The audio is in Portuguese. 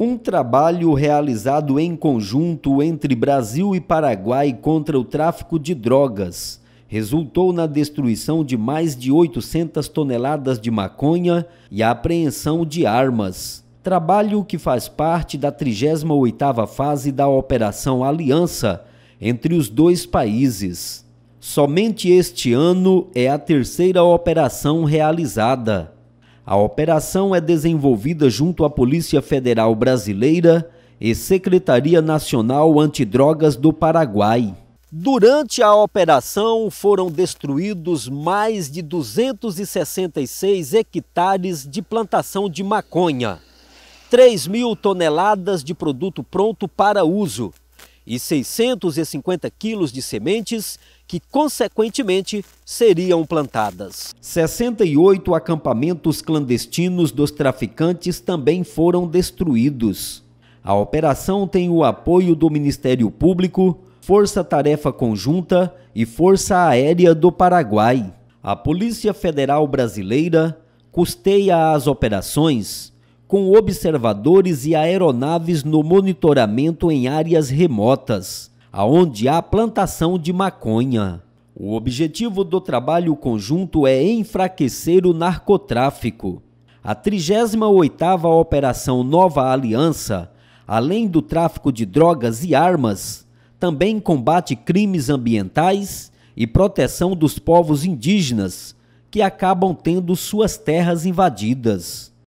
Um trabalho realizado em conjunto entre Brasil e Paraguai contra o tráfico de drogas resultou na destruição de mais de 800 toneladas de maconha e a apreensão de armas. Trabalho que faz parte da 38ª fase da Operação Aliança entre os dois países. Somente este ano é a terceira operação realizada. A operação é desenvolvida junto à Polícia Federal Brasileira e Secretaria Nacional Antidrogas do Paraguai. Durante a operação foram destruídos mais de 266 hectares de plantação de maconha, 3 mil toneladas de produto pronto para uso e 650 quilos de sementes que, consequentemente, seriam plantadas. 68 acampamentos clandestinos dos traficantes também foram destruídos. A operação tem o apoio do Ministério Público, Força Tarefa Conjunta e Força Aérea do Paraguai. A Polícia Federal Brasileira custeia as operações com observadores e aeronaves no monitoramento em áreas remotas, aonde há plantação de maconha. O objetivo do trabalho conjunto é enfraquecer o narcotráfico. A 38ª Operação Nova Aliança, além do tráfico de drogas e armas, também combate crimes ambientais e proteção dos povos indígenas que acabam tendo suas terras invadidas.